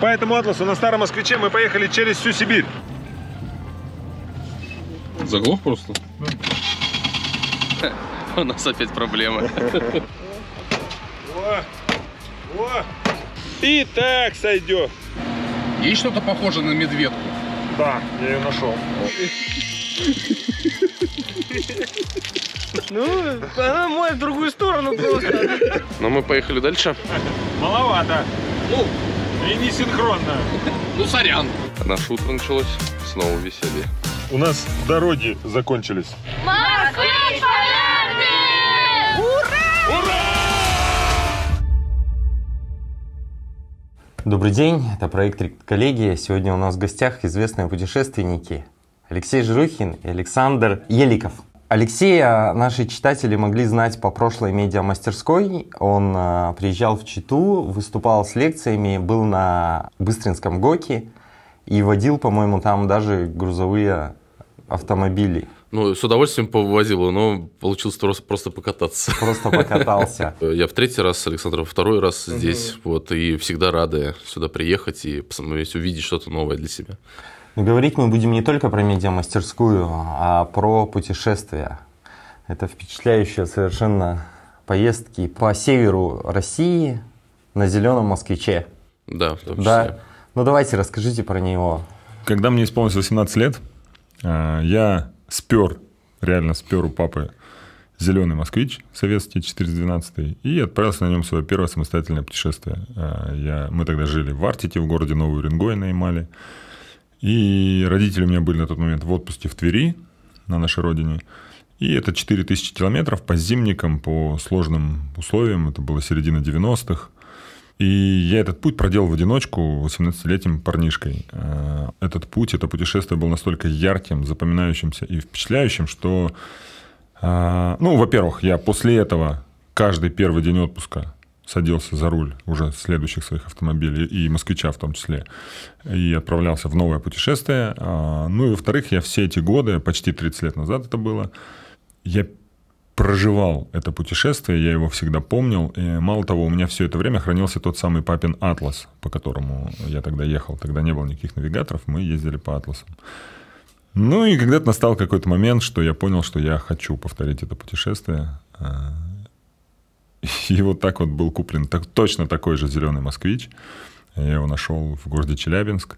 По этому атласу на старом москвиче мы поехали через всю Сибирь. Заглох просто? Да. У нас опять проблемы. И так сойдет. Есть что-то похожее на медведку? Да, я ее нашел. Ну, она моя в другую сторону просто. Но мы поехали дальше. Маловато. Ну, и не синхронно. Ну, сорян. Наше утро началось снова веселье. У нас дороги закончились. Москвич полярный! Ура! Ура! Добрый день, это проект «Коллегия». Сегодня у нас в гостях известные путешественники Алексей Жирухин и Александр Еликов. Алексея а наши читатели могли знать по прошлой медиамастерской. Он э, приезжал в Читу, выступал с лекциями, был на Быстринском ГОКе и водил, по-моему, там даже грузовые автомобили. Ну, с удовольствием повозил, но получилось просто, просто покататься. Просто покатался. Я в третий раз, Александр, второй раз здесь, вот, и всегда рады сюда приехать и посмотреть, увидеть что-то новое для себя говорить мы будем не только про медиамастерскую, а про путешествия. Это впечатляющие совершенно поездки по северу России на зеленом москвиче. Да, в том числе. Да. Ну давайте расскажите про него. Когда мне исполнилось 18 лет, э, я спер, реально спер у папы зеленый москвич советский 412 и отправился на нем свое первое самостоятельное путешествие. Э, я, мы тогда жили в Артике в городе Новый Уренгой на и родители у меня были на тот момент в отпуске в Твери, на нашей родине. И это 4000 километров по зимникам, по сложным условиям. Это было середина 90-х. И я этот путь проделал в одиночку 18-летним парнишкой. Э, этот путь, это путешествие было настолько ярким, запоминающимся и впечатляющим, что... Э, ну, во-первых, я после этого каждый первый день отпуска садился за руль уже следующих своих автомобилей, и москвича в том числе, и отправлялся в новое путешествие. А, ну и, во-вторых, я все эти годы, почти 30 лет назад это было, я проживал это путешествие, я его всегда помнил. И мало того, у меня все это время хранился тот самый папин атлас, по которому я тогда ехал. Тогда не было никаких навигаторов, мы ездили по атласам. Ну и когда-то настал какой-то момент, что я понял, что я хочу повторить это путешествие. А, И вот так вот был куплен так, точно такой же зеленый москвич. Я его нашел в городе Челябинск.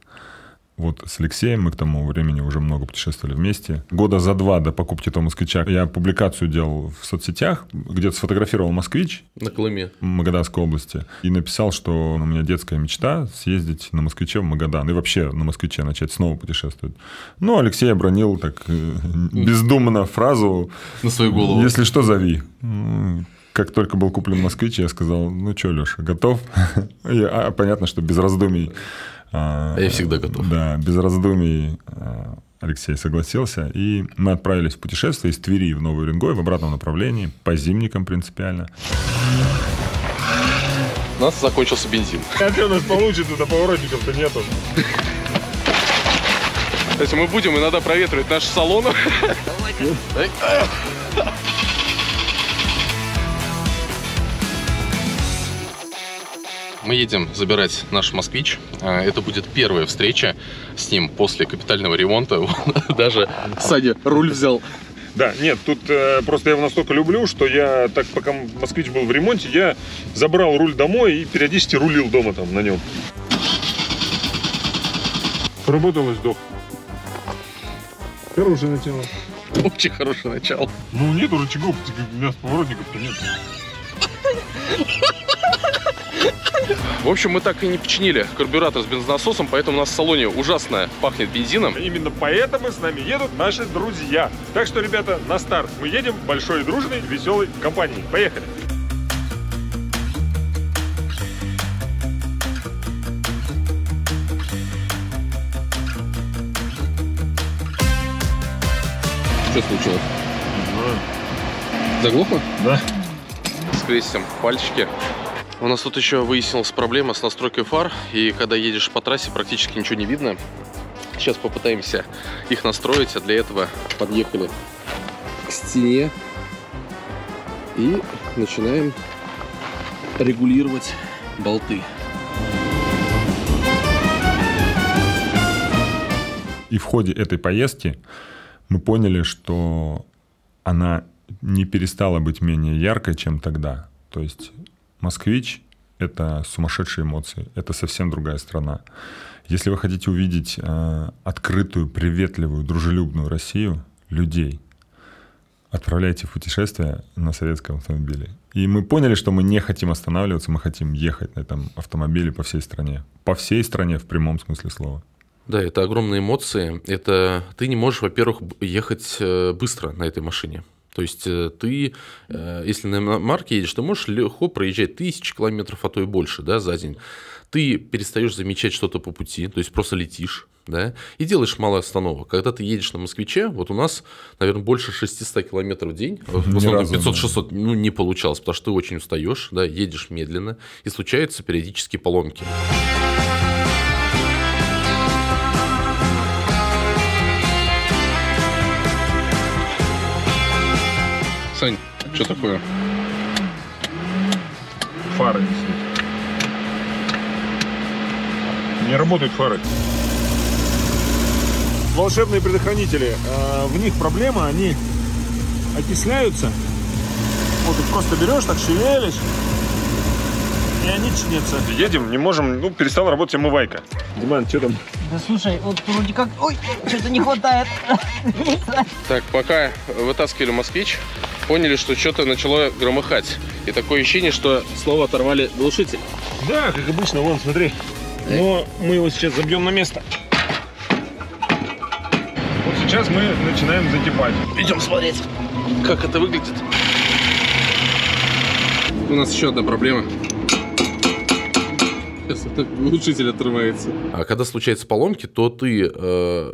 Вот с Алексеем мы к тому времени уже много путешествовали вместе. Года за два до покупки этого москвича я публикацию делал в соцсетях, где-то сфотографировал москвич. На Колыме. Магаданской области. И написал, что у меня детская мечта съездить на москвиче в Магадан. И вообще на москвиче начать снова путешествовать. Ну, Алексей обронил так э, бездумно фразу. На свою голову. Если что, зови как только был куплен «Москвич», я сказал, ну что, Леша, готов? И, а, понятно, что без раздумий. А, я всегда готов. Да, без раздумий а, Алексей согласился. И мы отправились в путешествие из Твери в Новый Уренгой в обратном направлении, по зимникам принципиально. У нас закончился бензин. А у нас получится до Поворотников-то нету. То есть мы будем иногда проветривать наши салоны. Мы едем забирать наш «Москвич». А, это будет первая встреча с ним после капитального ремонта. Даже Саня руль взял. Да, нет, тут э, просто я его настолько люблю, что я так, пока «Москвич» был в ремонте, я забрал руль домой и периодически рулил дома там на нем. Сработалось, док. Хорошее начало. Очень хорошее начало. Ну, нету рычагов, у типа, мясо поворотников-то нет. В общем, мы так и не починили карбюратор с бензонасосом, поэтому у нас в салоне ужасно пахнет бензином. Именно поэтому с нами едут наши друзья. Так что, ребята, на старт. Мы едем большой, дружной, веселой компанией. Поехали! Что случилось? Не знаю. Заглохло? Да. Скрестим пальчики. У нас тут еще выяснилась проблема с настройкой фар, и когда едешь по трассе, практически ничего не видно. Сейчас попытаемся их настроить, а для этого подъехали к стене и начинаем регулировать болты. И в ходе этой поездки мы поняли, что она не перестала быть менее яркой, чем тогда. То есть москвич — это сумасшедшие эмоции, это совсем другая страна. Если вы хотите увидеть э, открытую, приветливую, дружелюбную Россию, людей, отправляйте в путешествие на советском автомобиле. И мы поняли, что мы не хотим останавливаться, мы хотим ехать на этом автомобиле по всей стране. По всей стране в прямом смысле слова. Да, это огромные эмоции. Это ты не можешь, во-первых, ехать э, быстро на этой машине. То есть э, ты, э, если на марке едешь, ты можешь легко проезжать тысячи километров, а то и больше да, за день. Ты перестаешь замечать что-то по пути, то есть просто летишь да, и делаешь мало остановок. Когда ты едешь на «Москвиче», вот у нас, наверное, больше 600 километров в день, в основном 500-600, ну, не получалось, потому что ты очень устаешь, да, едешь медленно, и случаются периодически поломки. Сань, что такое? Фары висит. Не работают фары. Волшебные предохранители. Э, в них проблема, они окисляются. Вот их просто берешь, так шевелишь, и они чинятся. Едем, не можем, ну, перестал работать омывайка. Диман, что там? Да слушай, вот вроде как, ой, что-то не хватает. Так, пока вытаскивали москвич, поняли, что что-то начало громыхать. И такое ощущение, что снова оторвали глушитель. Да, как обычно, вон, смотри. Но мы его сейчас забьем на место. Вот сейчас мы начинаем закипать. Идем смотреть, как это выглядит. У нас еще одна проблема. Сейчас глушитель отрывается. А когда случаются поломки, то ты... Э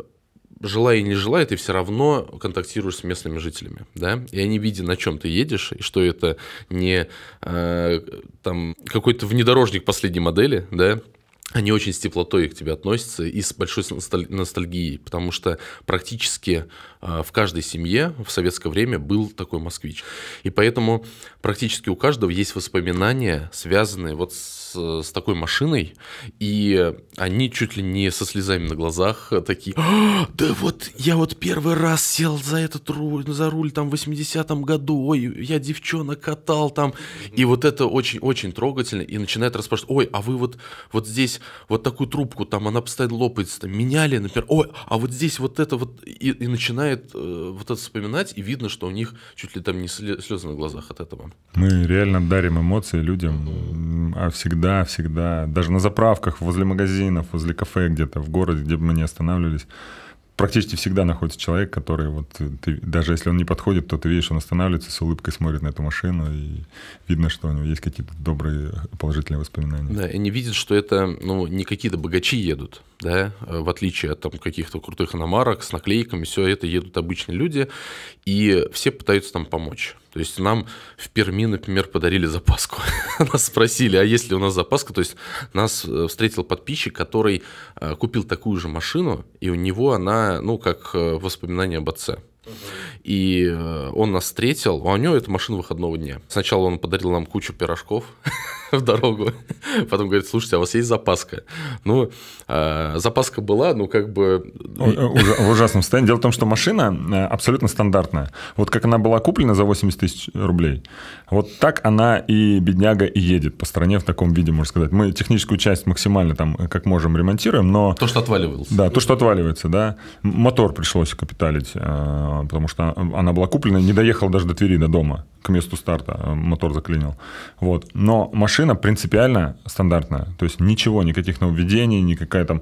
желая или не желая, ты все равно контактируешь с местными жителями, да, и они, видя, на чем ты едешь, и что это не э, там какой-то внедорожник последней модели, да, они очень с теплотой к тебе относятся и с большой ностальгией, потому что практически э, в каждой семье в советское время был такой москвич. И поэтому практически у каждого есть воспоминания, связанные вот с с, такой машиной, и они чуть ли не со слезами на глазах такие, а, да вот я вот первый раз сел за этот руль, за руль там в 80-м году, ой, я девчонок катал там, и вот это очень-очень трогательно, и начинает расспрашивать, ой, а вы вот, вот здесь вот такую трубку, там она постоянно лопается, там, меняли, например, ой, а вот здесь вот это вот, и, и начинает э, вот это вспоминать, и видно, что у них чуть ли там не слезы на глазах от этого. Мы реально дарим эмоции людям, а всегда всегда, всегда, даже на заправках, возле магазинов, возле кафе где-то, в городе, где бы мы ни останавливались, практически всегда находится человек, который вот э, ты, даже если он не подходит, то ты видишь, он останавливается с улыбкой, смотрит на эту машину, и видно, что у него есть какие-то добрые э, положительные воспоминания. Да, и не видит, что это ну, не какие-то богачи едут, да, э, в отличие от там, каких-то крутых иномарок с наклейками, все это едут обычные люди, и все пытаются там помочь. То есть нам в Перми, например, подарили запаску. нас спросили, а есть ли у нас запаска? То есть нас э, встретил подписчик, который э, купил такую же машину, и у него она, ну, как э, воспоминание об отце. Uh-huh и э, он нас встретил, а у него это машина выходного дня. Сначала он подарил нам кучу пирожков в дорогу, потом говорит, слушайте, а у вас есть запаска? Ну, э, запаска была, ну, как бы... Э, в ужасном состоянии. Дело в том, что машина абсолютно стандартная. Вот как она была куплена за 80 тысяч рублей, вот так она и бедняга и едет по стране в таком виде, можно сказать. Мы техническую часть максимально там, как можем, ремонтируем, но... То, что отваливается. Да, то, что отваливается, да. Мотор пришлось капиталить, потому что она была куплена, не доехала даже до Твери, до дома, к месту старта, э, мотор заклинил. Вот. Но машина принципиально стандартная, то есть ничего, никаких нововведений, никакая там...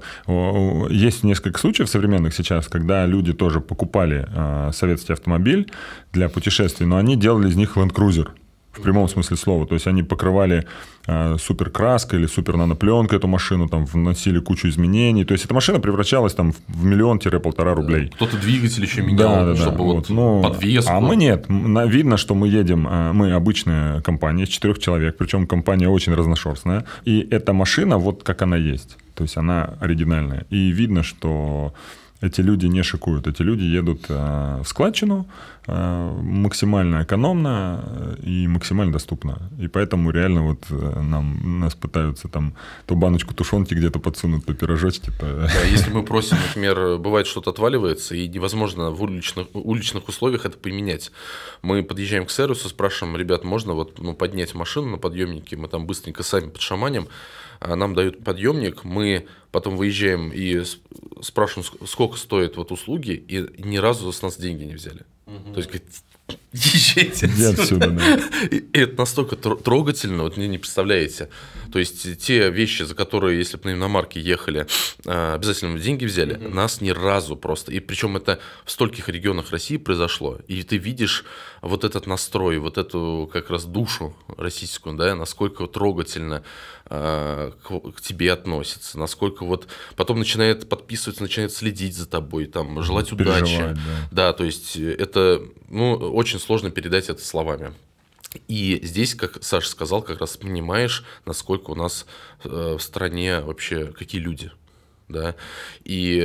Есть несколько случаев современных сейчас, когда люди тоже покупали э, советский автомобиль для путешествий, но они делали из них Land Cruiser – в прямом смысле слова. То есть они покрывали э, суперкраской или супер нанопленкой эту машину, там вносили кучу изменений. То есть эта машина превращалась там в миллион-полтора рублей. Э, кто-то двигатель еще менял, да, да, чтобы да, вот, ну, подвеску. А мы нет. Видно, что мы едем, э, мы обычная компания четырех человек, причем компания очень разношерстная. И эта машина вот как она есть. То есть она оригинальная. И видно, что эти люди не шикуют, эти люди едут э, в складчину э, максимально экономно э, и максимально доступно. И поэтому реально вот нам, нас пытаются там ту баночку тушенки где-то подсунуть, то пирожочки. То... Да, если мы просим, например, бывает что-то отваливается, и невозможно в уличных, уличных условиях это поменять. Мы подъезжаем к сервису, спрашиваем, ребят, можно вот ну, поднять машину на подъемнике, мы там быстренько сами подшаманим, а, нам дают подъемник, мы потом выезжаем и спрашиваем, сколько стоят вот услуги, и ни разу с нас деньги не взяли. Угу. То есть, говорит, езжайте отсюда. отсюда да. и, и это настолько трогательно, вот не, не представляете. То есть э, те вещи, за которые, если бы на иномарке ехали, а, обязательно бы деньги взяли, угу. нас ни разу просто. И причем это в стольких регионах России произошло. И ты видишь вот этот настрой, вот эту как раз душу российскую, да, насколько трогательно Э, к, к тебе относится, насколько вот потом начинает подписываться, начинает следить за тобой, там, ну, желать удачи. Да. да, то есть э, это, ну, очень сложно передать это словами. И здесь, как Саша сказал, как раз понимаешь, насколько у нас э, в стране вообще какие люди. Да? И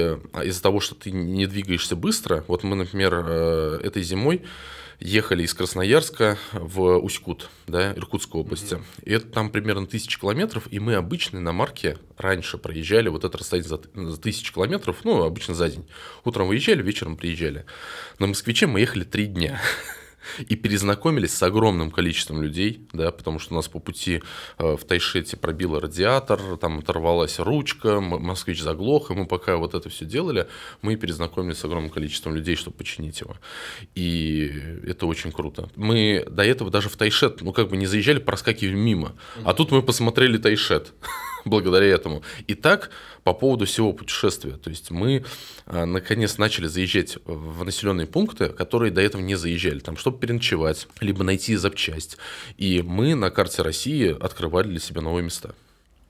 из-за того, что ты не двигаешься быстро, вот мы, например, этой зимой ехали из Красноярска в Усть-Кут, да, Иркутской области. Mm-hmm. И это там примерно тысяча километров, и мы обычно на марке раньше проезжали вот это расстояние за, за тысячу километров, ну, обычно за день. Утром выезжали, вечером приезжали. На «Москвиче» мы ехали три дня. и перезнакомились с огромным количеством людей, да, потому что у нас по пути э, в Тайшете пробило радиатор, там оторвалась ручка, москвич заглох, и мы пока вот это все делали, мы перезнакомились с огромным количеством людей, чтобы починить его. И это очень круто. Мы до этого даже в Тайшет, ну как бы не заезжали, проскакивали мимо, а тут мы посмотрели Тайшет. благодаря этому. Итак, по поводу всего путешествия. То есть мы, э, наконец, начали заезжать в населенные пункты, которые до этого не заезжали, там, чтобы переночевать, либо найти запчасть. И мы на карте России открывали для себя новые места.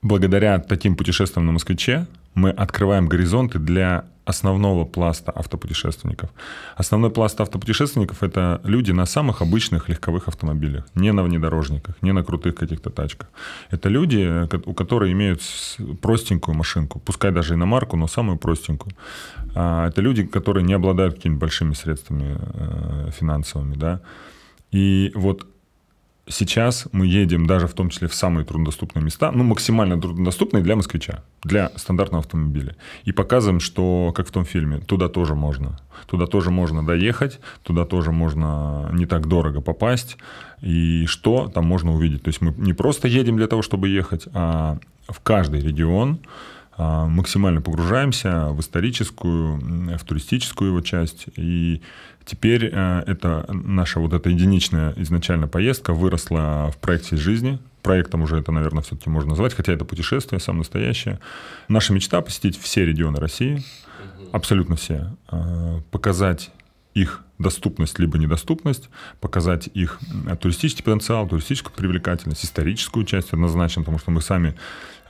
Благодаря таким путешествиям на «Москвиче» мы открываем горизонты для основного пласта автопутешественников. Основной пласт автопутешественников — это люди на самых обычных легковых автомобилях, не на внедорожниках, не на крутых каких-то тачках. Это люди, у которых имеют простенькую машинку, пускай даже иномарку, но самую простенькую. А, это люди, которые не обладают какими-то большими средствами э, финансовыми, да. И вот сейчас мы едем даже в том числе в самые труднодоступные места, ну, максимально труднодоступные для москвича, для стандартного автомобиля. И показываем, что, как в том фильме, туда тоже можно. Туда тоже можно доехать, туда тоже можно не так дорого попасть. И что там можно увидеть. То есть мы не просто едем для того, чтобы ехать, а в каждый регион а, максимально погружаемся в историческую, в туристическую его часть. И теперь э, это наша вот эта единичная изначально поездка выросла в проекте жизни. Проектом уже это, наверное, все-таки можно назвать, хотя это путешествие, сам настоящее. Наша мечта посетить все регионы России, абсолютно все, а, показать их доступность либо недоступность, показать их туристический потенциал, туристическую привлекательность, историческую часть однозначно, потому что мы сами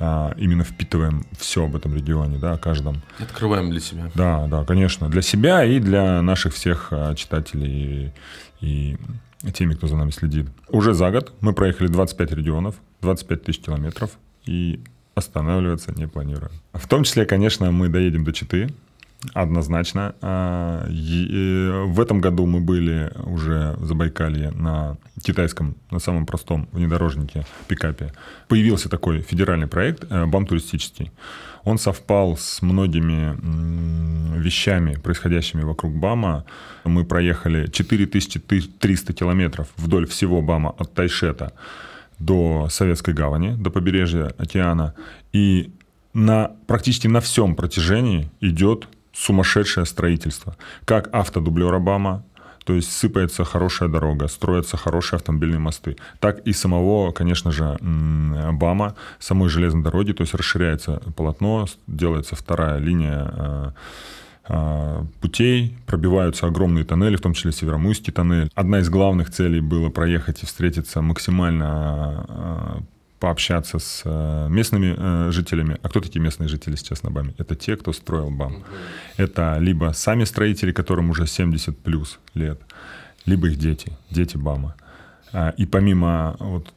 а, именно впитываем все об этом регионе, да, о каждом. Открываем для себя. Да, да, конечно, для себя и для наших всех а, читателей и, и теми, кто за нами следит. Уже за год мы проехали 25 регионов, 25 тысяч километров и останавливаться не планируем. В том числе, конечно, мы доедем до Читы, Однозначно. А, э, в этом году мы были уже в Забайкалье на китайском, на самом простом внедорожнике, пикапе. Появился такой федеральный проект э, «Бам туристический». Он совпал с многими вещами, происходящими вокруг БАМа. Мы проехали 4300 километров вдоль всего БАМа от Тайшета до Советской гавани, до побережья океана. И на, практически на всем протяжении идет сумасшедшее строительство. Как автодублер Обама, то есть сыпается хорошая дорога, строятся хорошие автомобильные мосты. Так и самого, конечно же, Обама, самой железной дороги, то есть расширяется полотно, делается вторая линия э, э, путей, пробиваются огромные тоннели, в том числе Северомуйский тоннель. Одна из главных целей было проехать и встретиться максимально э, пообщаться с э, местными э, жителями. А кто такие местные жители сейчас на БАМе? Это те, кто строил БАМ. Угу. Это либо сами строители, которым уже 70 плюс лет, либо их дети, дети БАМа. А, и помимо а, вот,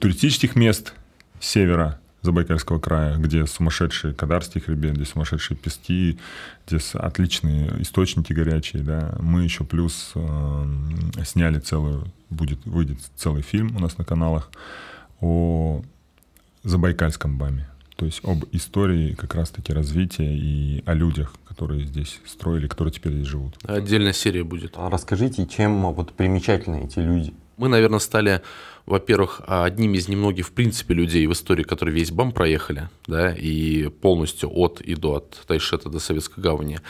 туристических мест севера Забайкальского края, где сумасшедшие Кадарский хребет, где сумасшедшие пески, где отличные источники горячие, да, мы еще плюс э, сняли целую, будет, выйдет целый фильм у нас на каналах, о Забайкальском БАМе, то есть об истории как раз-таки развития и о людях, которые здесь строили, которые теперь здесь живут. Отдельная серия будет. А расскажите, чем вот примечательны эти люди? Мы, наверное, стали, во-первых, одним из немногих, в принципе, людей в истории, которые весь БАМ проехали, да, и полностью от и до, от Тайшета до Советской Гавани.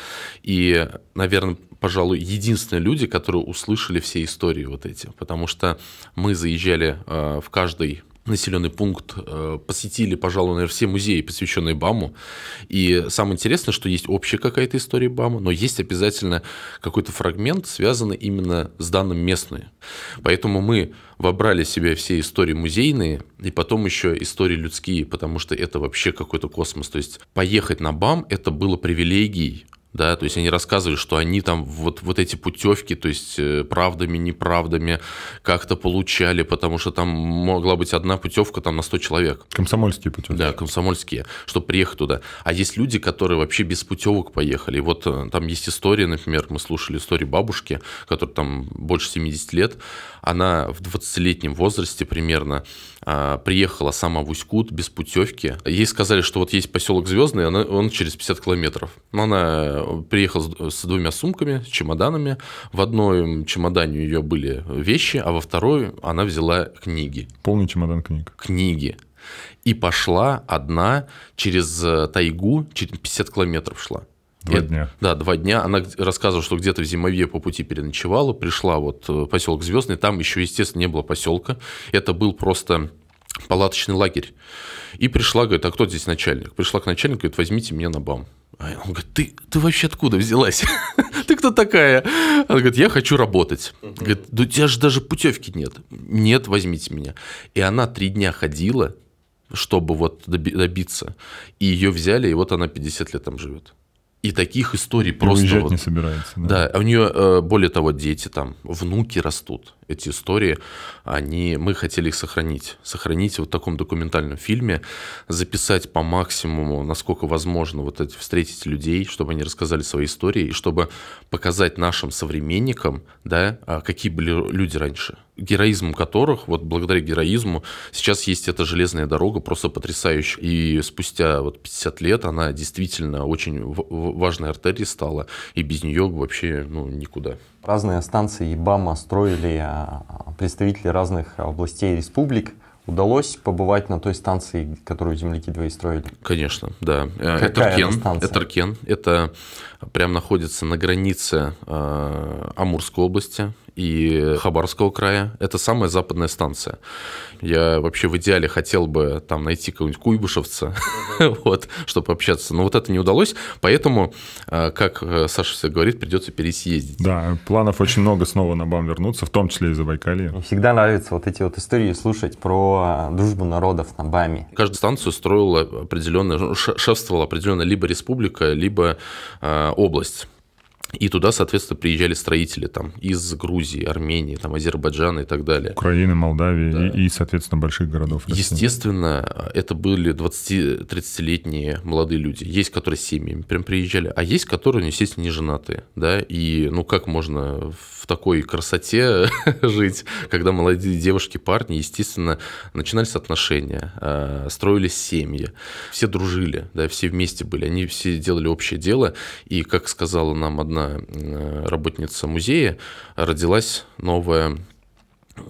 И, наверное, пожалуй, единственные люди, которые услышали все истории вот эти, потому что мы заезжали э, в каждый населенный пункт, э, посетили, пожалуй, наверное, все музеи, посвященные БАМу. И самое интересное, что есть общая какая-то история БАМа, но есть обязательно какой-то фрагмент, связанный именно с данным местным. Поэтому мы вобрали в себя все истории музейные, и потом еще истории людские, потому что это вообще какой-то космос. То есть поехать на БАМ – это было привилегией да, то есть они рассказывали, что они там вот, вот эти путевки, то есть э, правдами, неправдами как-то получали, потому что там могла быть одна путевка там на 100 человек. Комсомольские путевки. Да, комсомольские, чтобы приехать туда. А есть люди, которые вообще без путевок поехали. И вот э, там есть история, например, мы слушали историю бабушки, которая там больше 70 лет, она в 20-летнем возрасте примерно а, приехала сама в Усть-Кут без путевки. Ей сказали, что вот есть поселок Звездный, он через 50 километров. Но она приехал с двумя сумками, с чемоданами. В одной чемодане у нее были вещи, а во второй она взяла книги. Полный чемодан книг. Книги. И пошла одна через э, тайгу, через 50 километров шла. Два дня. Да, два дня. Она рассказывала, что где-то в Зимовье по пути переночевала, пришла вот в э, поселок Звездный, там еще, естественно, не было поселка. Это был просто палаточный лагерь. И пришла, говорит, а кто здесь начальник? Пришла к начальнику, говорит, возьмите меня на БАМ. А он говорит, ты, ты вообще откуда взялась? ты кто такая? Она говорит, я хочу работать. Uh-huh. Говорит, да у тебя же даже путевки нет. Нет, возьмите меня. И она три дня ходила, чтобы вот добиться. И ее взяли, и вот она 50 лет там живет. И таких историй и просто... Уезжать вот, не собирается. Да, да у нее, э, более того, дети там, внуки растут эти истории, они, мы хотели их сохранить. Сохранить вот в таком документальном фильме, записать по максимуму, насколько возможно, вот эти, встретить людей, чтобы они рассказали свои истории, и чтобы показать нашим современникам, да, а, какие были люди раньше героизм которых, вот благодаря героизму, сейчас есть эта железная дорога, просто потрясающая. И спустя вот 50 лет она действительно очень важной артерией стала, и без нее вообще ну, никуда. Разные станции ЕБАМа строили а, представители разных областей республик. Удалось побывать на той станции, которую земляки двое строили? Конечно, да. Э, Какая Этеркен, это станция? Этеркен. Это прям находится на границе э, Амурской области, и Хабарского края. Это самая западная станция. Я вообще в идеале хотел бы там найти какого-нибудь куйбышевца, вот, чтобы общаться. Но вот это не удалось, поэтому, а, как э, Саша все говорит, придется пересъездить. Да, планов очень много снова на БАМ вернуться, в том числе и за Байкалье. Всегда нравится вот эти вот истории слушать про а, дружбу народов на БАМе. Каждую станцию строила определенная, шефствовала определенная либо республика, либо а, область. И туда, соответственно, приезжали строители там из Грузии, Армении, там, Азербайджана и так далее. Украины, Молдавии да. и, и, соответственно, больших городов. России. Естественно, это были 20-30-летние молодые люди. Есть, которые с семьями прям приезжали, а есть, которые, ну, естественно, не женатые. Да? И ну как можно в такой красоте жить, когда молодые девушки, парни, естественно, начинались отношения, а, строились семьи, все дружили, да, все вместе были, они все делали общее дело. И, как сказала нам одна Ивановна, э, работница музея, родилась новая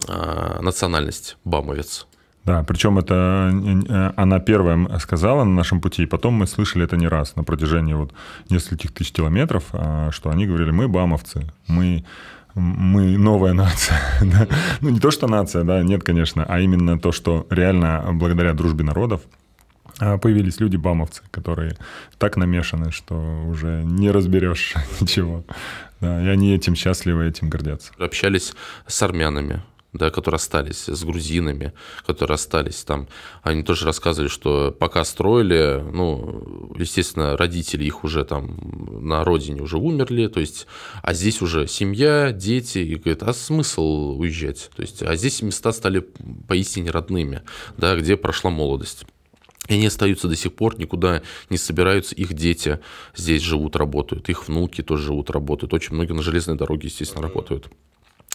э, национальность – бамовец. Да, причем это э, она первая сказала на нашем пути, и потом мы слышали это не раз на протяжении вот нескольких тысяч километров, а, что они говорили, мы бамовцы, мы мы новая нация. да? Ну, не то, что нация, да, нет, конечно, а именно то, что реально благодаря дружбе народов, а, появились люди-бамовцы, которые так намешаны, что уже не разберешь ничего. Да, и они этим счастливы, этим гордятся. Общались с армянами, да, которые остались, с грузинами, которые остались там. Они тоже рассказывали, что пока строили, ну, естественно, родители их уже там на родине уже умерли, то есть, а здесь уже семья, дети, и говорят, а смысл уезжать? То есть, а здесь места стали поистине родными, да, где прошла молодость. И они остаются до сих пор, никуда не собираются. Их дети здесь живут, работают. Их внуки тоже живут, работают. Очень многие на железной дороге, естественно, работают.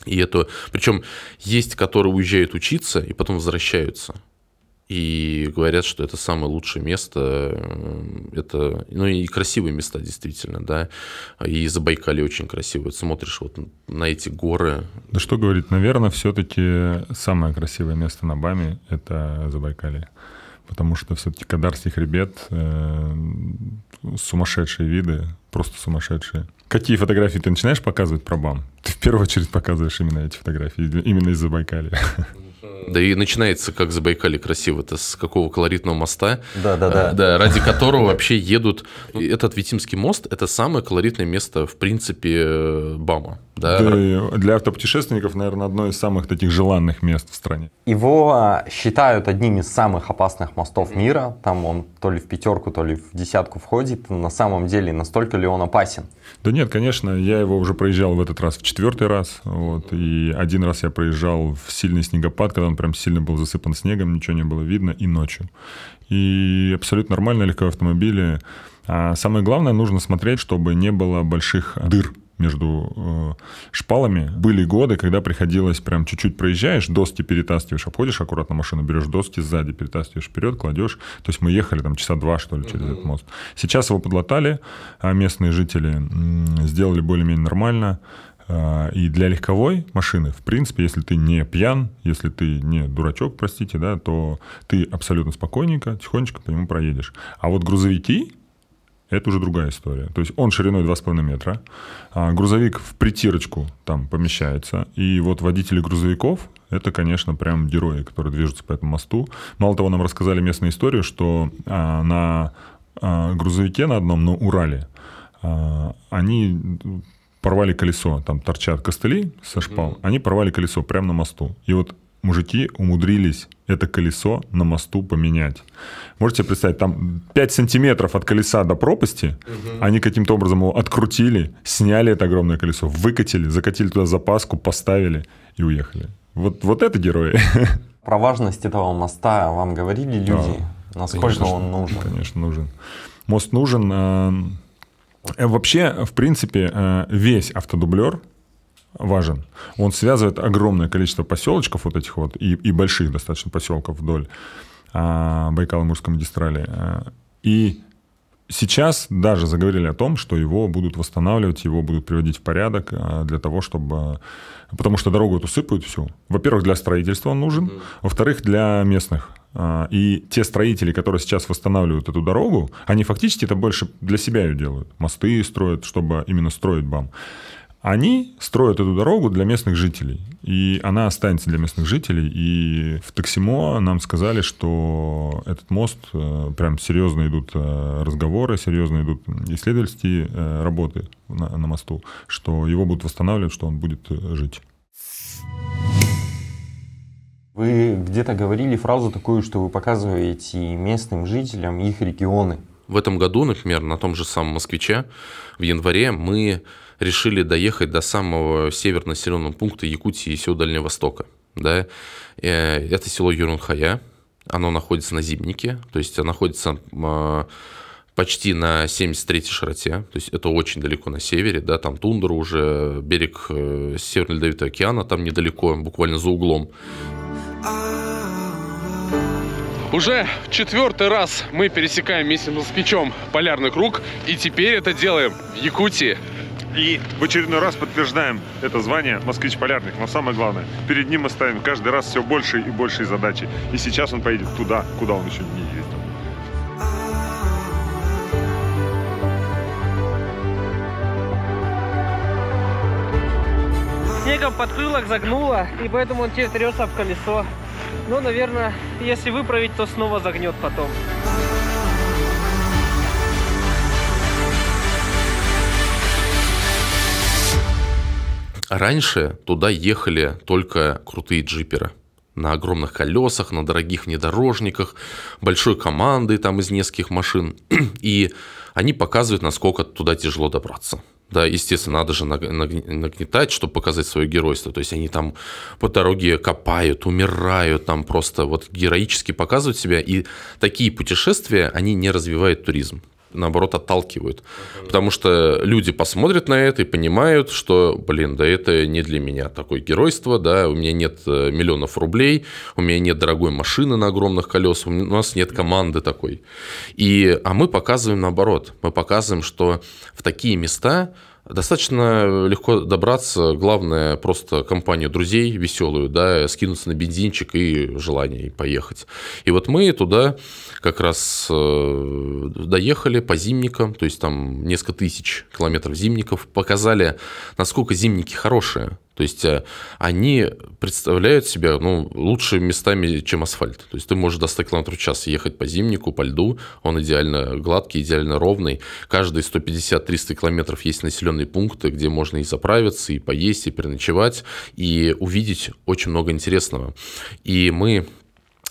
И это... Причем есть, которые уезжают учиться и потом возвращаются. И говорят, что это самое лучшее место. Э, это, ну и красивые места, действительно, да. И Забайкалье очень красивое. Смотришь вот на эти горы. Да что говорить, наверное, все-таки самое красивое место на Баме – это Забайкалье потому что все-таки Кадарский хребет, э, сумасшедшие виды, просто сумасшедшие. Какие фотографии ты начинаешь показывать про БАМ? Ты в первую очередь показываешь именно эти фотографии, именно из-за Байкалия. Да и начинается, как за Байкали красиво, это с какого колоритного моста. Да, да, э, да. Да, ради которого вообще едут. Ну, этот Витимский мост – это самое колоритное место, в принципе, э, БАМа. Да. да для автопутешественников, наверное, одно из самых таких желанных мест в стране. Его э, считают одним из самых опасных мостов мира. Там он то ли в пятерку, то ли в десятку входит. На самом деле, настолько ли он опасен? Да нет, конечно, я его уже проезжал в этот раз в четвертый раз. Вот, и один раз я проезжал в сильный снегопад, когда он прям сильно был засыпан снегом, ничего не было видно, и ночью. И абсолютно нормально легковые автомобили. А самое главное, нужно смотреть, чтобы не было больших дыр между э, шпалами. Были годы, когда приходилось прям чуть-чуть проезжаешь, доски перетаскиваешь, обходишь а аккуратно машину, берешь доски сзади, перетаскиваешь вперед, кладешь. То есть мы ехали там часа два, что ли, через mm-hmm. этот мост. Сейчас его подлатали, а местные жители м- сделали более-менее нормально. А, и для легковой машины, в принципе, если ты не пьян, если ты не дурачок, простите, да, то ты абсолютно спокойненько, тихонечко по нему проедешь. А вот грузовики, это уже другая история. То есть он шириной 2,5 метра, а грузовик в притирочку там помещается, и вот водители грузовиков, это, конечно, прям герои, которые движутся по этому мосту. Мало того, нам рассказали местную историю, что а, на а, грузовике на одном, на Урале, а, они порвали колесо, там торчат костыли со шпал, mm-hmm. они порвали колесо прямо на мосту. И вот мужики умудрились это колесо на мосту поменять. Можете представить, там 5 сантиметров от колеса до пропасти, угу. они каким-то образом его открутили, сняли это огромное колесо, выкатили, закатили туда запаску, поставили и уехали. Вот, вот это герои. Про важность этого моста вам говорили люди? Да, насколько конечно, он нужен? Конечно, нужен. Мост нужен. Э, вообще, в принципе, э, весь автодублер важен. Он связывает огромное количество поселочков вот этих вот и, и больших достаточно поселков вдоль а, Байкало-Мурской магистрали. А, и сейчас даже заговорили о том, что его будут восстанавливать, его будут приводить в порядок а, для того, чтобы... Потому что дорогу эту сыпают всю. Во-первых, для строительства он нужен. Mm-hmm. Во-вторых, для местных. А, и те строители, которые сейчас восстанавливают эту дорогу, они фактически это больше для себя ее делают. Мосты строят, чтобы именно строить БАМ. Они строят эту дорогу для местных жителей. И она останется для местных жителей. И в Таксимо нам сказали, что этот мост, э, прям серьезно идут э, разговоры, серьезно идут исследовательские э, работы на, на мосту, что его будут восстанавливать, что он будет жить. Вы где-то говорили фразу такую, что вы показываете местным жителям их регионы. В этом году, например, на том же самом «Москвиче» в январе мы решили доехать до самого северно-населенного пункта Якутии и всего Дальнего Востока. Да? Э, это село Юрунхая, оно находится на Зимнике, то есть находится а, почти на 73-й широте, то есть это очень далеко на севере, да, там тундра уже, берег э, Северного Ледовитого океана, там недалеко, буквально за углом. Уже в четвертый раз мы пересекаем вместе с москвичом полярный круг, и теперь это делаем в Якутии. И в очередной раз подтверждаем это звание «Москвич полярник». Но самое главное, перед ним мы ставим каждый раз все больше и больше задачи. И сейчас он поедет туда, куда он еще не ездил. Снегом подкрылок загнуло, и поэтому он теперь трется об колесо. Но, ну, наверное, если выправить, то снова загнет потом. Раньше туда ехали только крутые джиперы на огромных колесах, на дорогих внедорожниках, большой командой там из нескольких машин. И они показывают, насколько туда тяжело добраться. Да, естественно, надо же нагнетать, чтобы показать свое геройство. То есть они там по дороге копают, умирают, там просто вот героически показывают себя. И такие путешествия, они не развивают туризм наоборот, отталкивают. Uh-huh. Потому что люди посмотрят на это и понимают, что, блин, да это не для меня такое геройство, да, у меня нет э, миллионов рублей, у меня нет дорогой машины на огромных колесах, у нас нет команды такой. И, а мы показываем наоборот. Мы показываем, что в такие места Достаточно легко добраться, главное просто компанию друзей веселую, да, скинуться на бензинчик и желание поехать. И вот мы туда как раз э, доехали по зимникам, то есть там несколько тысяч километров зимников, показали, насколько зимники хорошие. То есть э, они представляют себя ну, лучше местами, чем асфальт. То есть ты можешь до 100 км в час ехать по зимнику, по льду, он идеально гладкий, идеально ровный. Каждые 150-300 километров есть населенные пункты, где можно и заправиться, и поесть, и переночевать, и увидеть очень много интересного. И мы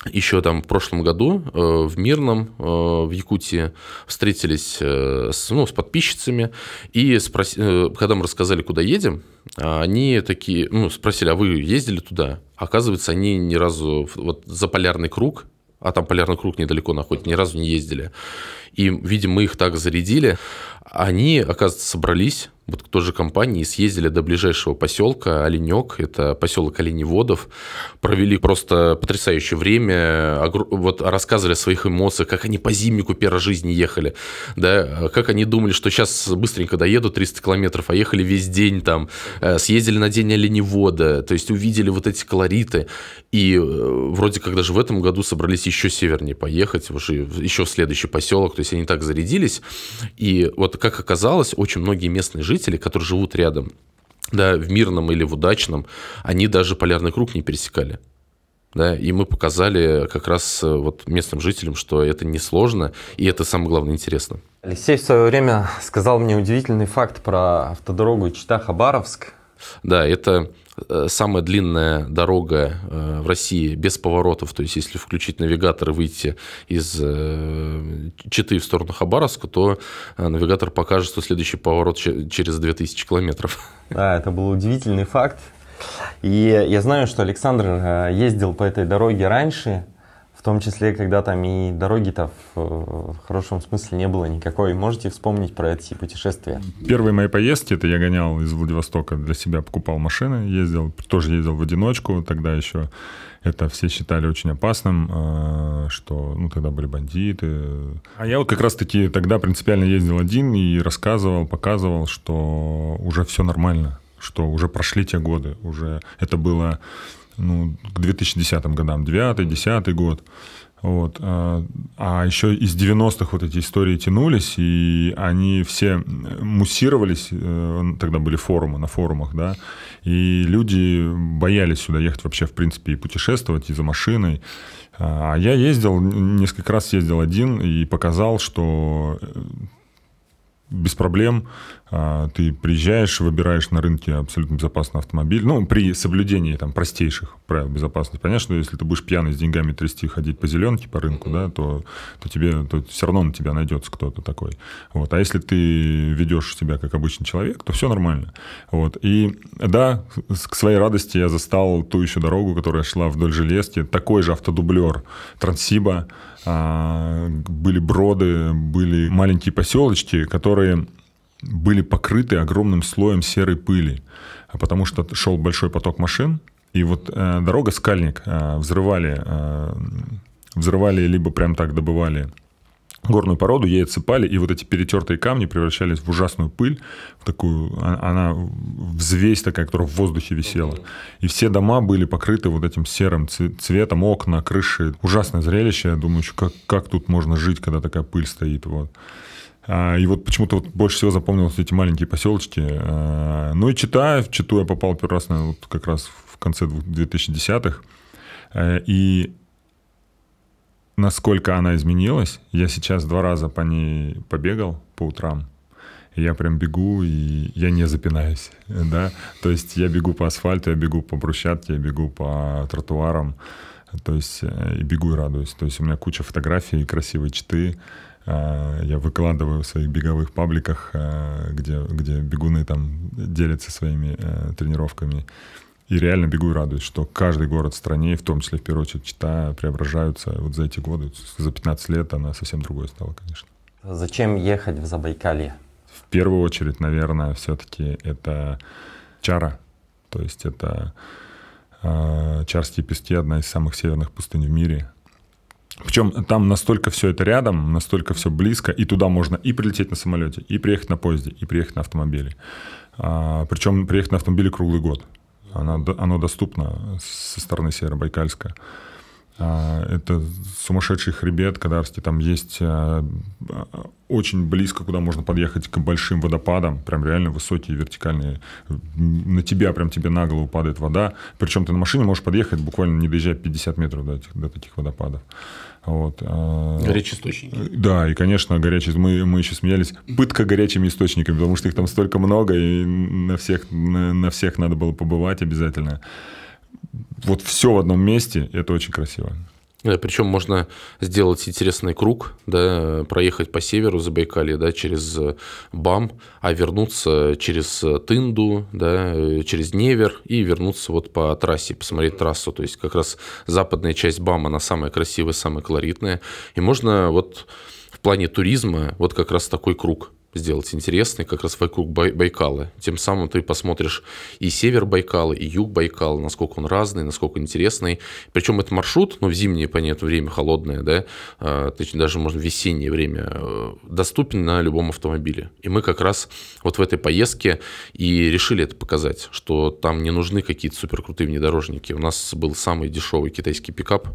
еще там в прошлом году э, в Мирном, э, в Якутии встретились э, с, ну, с подписчицами, и спрос... Э, когда мы рассказали, куда едем, они такие, ну, спросили, а вы ездили туда? Оказывается, они ни разу, вот за полярный круг, а там полярный круг недалеко находится, ни разу не ездили. И, видимо, мы их так зарядили. Они, оказывается, собрались вот к той же компании съездили до ближайшего поселка Оленек, это поселок Оленеводов, провели просто потрясающее время, вот рассказывали о своих эмоциях, как они по зимнику первой жизни ехали, да, как они думали, что сейчас быстренько доедут 300 километров, а ехали весь день там, э, съездили на день оленевода, то есть увидели вот эти колориты, и э, вроде как даже в этом году собрались еще севернее поехать, уже еще в следующий поселок, то есть они так зарядились, и вот как оказалось, очень многие местные жители жители, которые живут рядом, да, в мирном или в удачном, они даже полярный круг не пересекали. Да, и мы показали как раз э, вот местным жителям, что это несложно, и это самое главное интересно. Алексей в свое время сказал мне удивительный факт про автодорогу Чита-Хабаровск. Да, это Э, самая длинная дорога э, в России без поворотов, то есть если включить навигатор и выйти из э, Читы в сторону Хабаровска, то навигатор покажет, что следующий поворот через 2000 километров. Да, это был удивительный факт. И я знаю, что Александр ездил по этой дороге раньше, в том числе, когда там и дороги-то в, э, в хорошем смысле не было никакой. Можете вспомнить про эти путешествия? Первые мои поездки, это я гонял из Владивостока для себя, покупал машины, ездил, тоже ездил в одиночку, тогда еще это все считали очень опасным, э, что ну, тогда были бандиты. А я вот как раз-таки тогда принципиально ездил один и рассказывал, показывал, что уже все нормально, что уже прошли те годы, уже это было ну, к 2010 годам, 9-10 год. Вот. А, а еще из 90-х вот эти истории тянулись, и они все муссировались, э, тогда были форумы на форумах, да, и люди боялись сюда ехать вообще, в принципе, и путешествовать, и за машиной. А, а я ездил, несколько раз ездил один и показал, что э, без проблем а, ты приезжаешь, выбираешь на рынке абсолютно безопасный автомобиль, ну, при соблюдении там простейших правил безопасности. Понятно, что если ты будешь пьяный с деньгами трясти, ходить по зеленке по рынку, да, то, то тебе то все равно на тебя найдется кто-то такой. Вот. А если ты ведешь себя как обычный человек, то все нормально. Вот. И да, к своей радости я застал ту еще дорогу, которая шла вдоль железки, такой же автодублер Транссиба, а, были броды, были маленькие поселочки, которые были покрыты огромным слоем серой пыли, а потому что шел большой поток машин, и вот э, дорога Скальник э, взрывали, э, взрывали либо прям так добывали горную породу, ей отсыпали, и вот эти перетертые камни превращались в ужасную пыль, в такую, а, она взвесь такая, которая в воздухе висела. И все дома были покрыты вот этим серым цветом, окна, крыши. Ужасное зрелище, я думаю, как, как тут можно жить, когда такая пыль стоит, вот. А, и вот почему-то вот больше всего запомнилось эти маленькие поселочки. А, ну и Чита, в Читу я попал первый раз наверное, вот как раз в конце 2010-х. А, и насколько она изменилась, я сейчас два раза по ней побегал по утрам. Я прям бегу, и я не запинаюсь, да. То есть я бегу по асфальту, я бегу по брусчатке, я бегу по тротуарам. То есть э, и бегу и радуюсь. То есть у меня куча фотографий, красивые читы, а, я выкладываю в своих беговых пабликах, а, где, где бегуны там делятся своими э, тренировками. И реально бегу и радуюсь, что каждый город в стране, в том числе, в первую очередь, Чита, преображаются. Вот за эти годы, за 15 лет она совсем другой стала, конечно. Зачем ехать в Забайкалье? В первую очередь, наверное, все-таки это чара. То есть это э, а, Чарские пески, одна из самых северных пустынь в мире. Причем там настолько все это рядом, настолько все близко, и туда можно и прилететь на самолете, и приехать на поезде, и приехать на автомобиле. А, причем приехать на автомобиле круглый год. Оно, оно доступно со стороны Северобайкальска. А, это сумасшедший хребет Кадарский, там есть а, очень близко, куда можно подъехать к большим водопадам, прям реально высокие, вертикальные, на тебя, прям тебе на голову падает вода, причем ты на машине можешь подъехать буквально не доезжая 50 метров до, этих, до таких водопадов. Вот. А, горячие источники. Да, и, конечно, горячие. Мы, мы еще смеялись. Пытка горячими источниками, потому что их там столько много, и на всех, на, на всех надо было побывать обязательно. Вот все в одном месте, это очень красиво. Причем можно сделать интересный круг, да, проехать по северу Забайкалья, да, через э, Бам, а вернуться через э, Тынду, да, э, через Невер и вернуться вот по трассе, посмотреть трассу. То есть как раз западная часть Бама, она самая красивая, самая колоритная. И можно вот в плане туризма вот как раз такой круг сделать интересный, как раз вокруг Бай- Байкала. Тем самым ты посмотришь и север Байкала, и юг Байкала, насколько он разный, насколько интересный. Причем этот маршрут, ну, в зимнее, понятно, время холодное, да, а, точнее, даже, можно, весеннее время, э, доступен на любом автомобиле. И мы как раз вот в этой поездке и решили это показать, что там не нужны какие-то суперкрутые внедорожники. У нас был самый дешевый китайский пикап,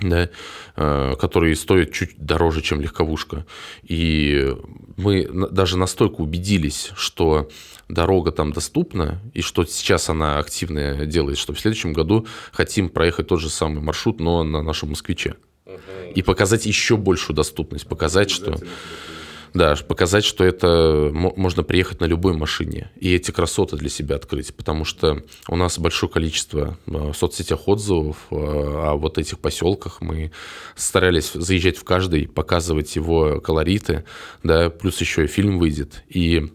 да, э, которые стоят чуть дороже, чем легковушка. И мы даже настолько убедились, что дорога там доступна, и что сейчас она активно делает, что в следующем году хотим проехать тот же самый маршрут, но на нашем «Москвиче». Ага. И показать еще большую доступность, показать, что... Да, показать, что это можно приехать на любой машине и эти красоты для себя открыть, потому что у нас большое количество в а, соцсетях отзывов а, о вот этих поселках. Мы старались заезжать в каждый, показывать его колориты, да, плюс еще и фильм выйдет. И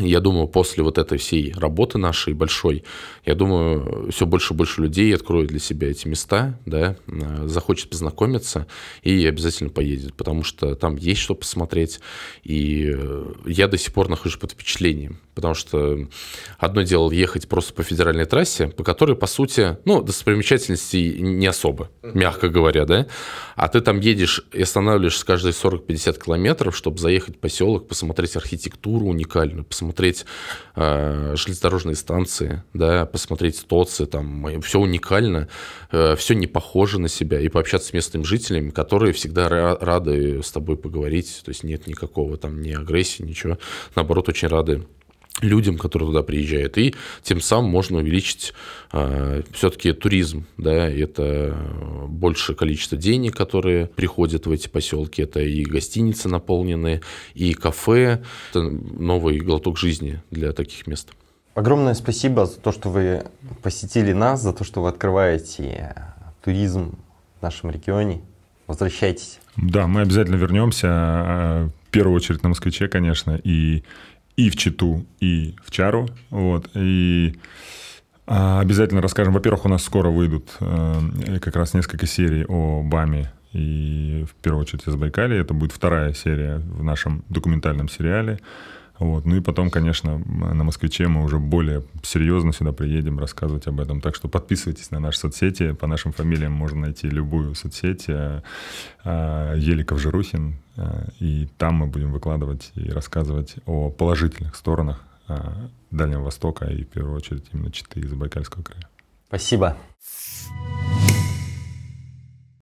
я думаю, после вот этой всей работы нашей большой, я думаю, все больше и больше людей откроют для себя эти места, да, э, захочет познакомиться и обязательно поедет, потому что там есть что посмотреть. И э, я до сих пор нахожусь под впечатлением потому что одно дело ехать просто по федеральной трассе, по которой, по сути, ну, достопримечательностей не особо, мягко говоря, да, а ты там едешь и останавливаешься каждые 40-50 километров, чтобы заехать в поселок, посмотреть архитектуру уникальную, посмотреть э, железнодорожные станции, да, посмотреть стоцы, там, все уникально, э, все не похоже на себя, и пообщаться с местными жителями, которые всегда рады с тобой поговорить, то есть нет никакого там ни агрессии, ничего, наоборот, очень рады людям, которые туда приезжают, и тем самым можно увеличить э, а, все-таки туризм, да, это большее количество денег, которые приходят в эти поселки, это и гостиницы наполненные, и кафе, это новый глоток жизни для таких мест. Огромное спасибо за то, что вы посетили нас, за то, что вы открываете туризм в нашем регионе. Возвращайтесь. Да, мы обязательно вернемся. А, в первую очередь на москвиче, конечно, и и в Читу, и в Чару. Вот, и а, обязательно расскажем. Во-первых, у нас скоро выйдут э, как раз несколько серий о БАМе и в первую очередь из Байкали. Это будет вторая серия в нашем документальном сериале. Вот. Ну и потом, конечно, на «Москвиче» мы уже более серьезно сюда приедем рассказывать об этом. Так что подписывайтесь на наши соцсети. По нашим фамилиям можно найти любую соцсеть. Э, э, Еликов Жирухин, Э, и там мы будем выкладывать и рассказывать о положительных сторонах э, Дальнего Востока и в первую очередь именно Читы из Байкальского края. Спасибо.